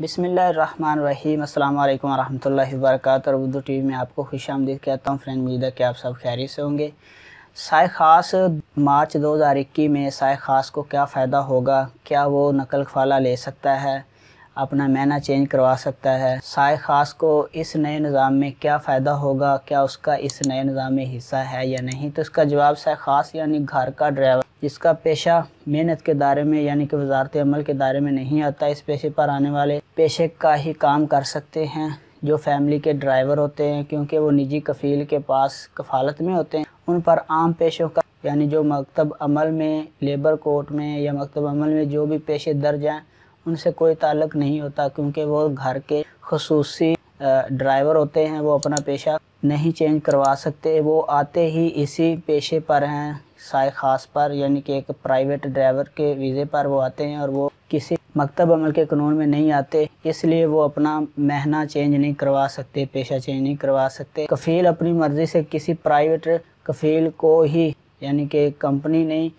बिसमीम अल्लाम वरहमल वर्क उर्दू टी वी में आपको खुश आमदीद कहता हूँ फ्रेंड मुजीदा कि आप सब खैरियत से होंगे साय खास मार्च 2021 में साय खास को क्या फ़ायदा होगा क्या वो नकल खाला ले सकता है अपना मैना चेंज करवा सकता है साय खास को इस नए निज़ाम में क्या फ़ायदा होगा क्या उसका इस नए निज़ाम में हिस्सा है या नहीं तो इसका जवाब साय खास यानी घर का ड्राइवर जिसका पेशा मेहनत के दायरे में यानी कि वजारत अमल के दायरे में नहीं आता इस पेशे पर आने वाले पेशे का ही काम कर सकते हैं जो फैमिली के ड्राइवर होते हैं क्योंकि वो निजी कफ़ील के पास कफालत में होते हैं उन पर आम पेशों का यानी जो मकतब अमल में लेबर कोर्ट में या मकतब अमल में जो भी पेशे दर्ज हैं उनसे कोई ताल्लुक नहीं होता क्योंकि वो घर के खसूसी ड्राइवर होते हैं वो अपना पेशा नहीं चेंज करवा सकते वो आते ही इसी पेशे पर हैं साय खास पर यानी कि एक प्राइवेट ड्राइवर के वीज़े पर वो आते हैं और वो किसी मकतब अमल के कानून में नहीं आते इसलिए वो अपना महना चेंज नहीं करवा सकते पेशा चेंज नहीं करवा सकते कफ़ील अपनी मर्ज़ी से किसी प्राइवेट कफ़ील को ही यानी कि कंपनी नहीं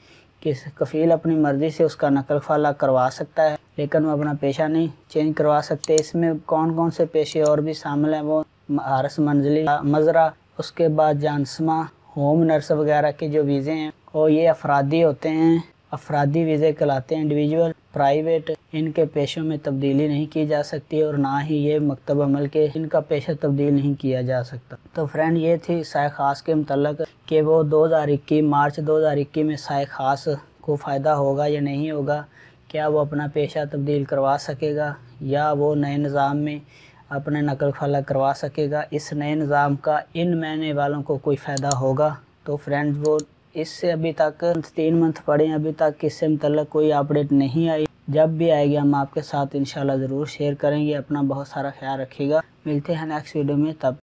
किस कफ़ील अपनी मर्ज़ी से उसका नकल फाला करवा सकता है लेकिन वो अपना पेशा नहीं चेंज करवा सकते इसमें कौन कौन से पेशे और भी शामिल हैं वो हारस मंजिली मजरा उसके बाद जानसमा होम नर्स वगैरह के जो वीज़े हैं वो ये अफरादी होते हैं अफरादी वीज़े कहलाते हैं इंडिविजुअल प्राइवेट इनके पेशों में तब्दीली नहीं की जा सकती और ना ही ये मकतब अमल के इनका पेशा तब्दील नहीं किया जा सकता तो फ्रेंड ये थी साय खास के मतलब कि वो दो हज़ार इक्कीस मार्च दो हज़ार इक्कीस में साय खास को फ़ायदा होगा या नहीं होगा क्या वो अपना पेशा तब्दील करवा सकेगा या वो नए निज़ाम में अपने नकल फला करवा सकेगा इस नए निज़ाम का इन महीने वालों को कोई फ़ायदा होगा तो फ्रेंड्स वो इससे अभी तक तीन मंथ पड़े अभी तक इससे मतलब कोई अपडेट नहीं आई जब भी आएगी हम आपके साथ इन ज़रूर शेयर करेंगे अपना बहुत सारा ख्याल रखिएगा मिलते हैं नेक्स्ट वीडियो में तब